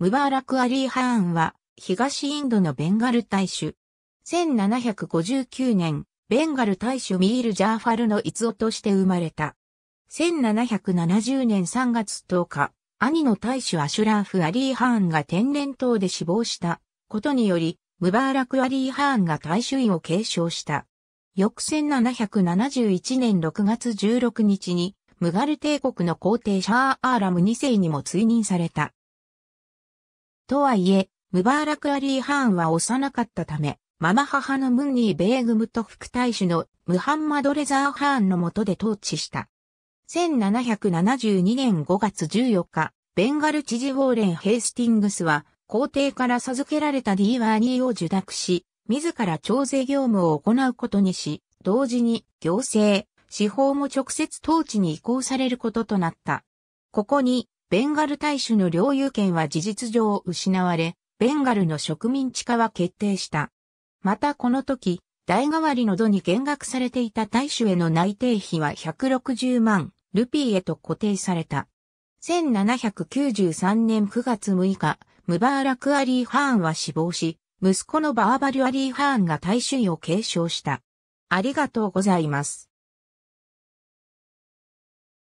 ムバーラク・アリー・ハーンは、東インドのベンガル大主。1759年、ベンガル大主ミール・ジャーファルの逸夫として生まれた。1770年3月10日、兄の大主アシュラーフ・アリー・ハーンが天然痘で死亡したことにより、ムバーラク・アリー・ハーンが大主位を継承した。翌1771年6月16日に、ムガル帝国の皇帝シャー・アーラム2世にも追認された。とはいえ、ムバーラク・アリー・ハーンは幼かったため、ママ母のムンニー・ベーグムと副大使のムハンマド・レザー・ハーンの下で統治した。1772年5月14日、ベンガル知事ウォーレン・ヘイスティングスは、皇帝から授けられたディーワーニーを受諾し、自ら徴税業務を行うことにし、同時に行政、司法も直接統治に移行されることとなった。ここにベンガル大使の領有権は事実上失われ、ベンガルの植民地化は決定した。またこの時、代替わりの度に減額されていた大使への内定費は160万ルピーへと固定された。1793年9月6日、ムバーラク・アリー・ハーンは死亡し、息子のバーバリュ・アリー・ハーンが大衆を継承した。ありがとうございます。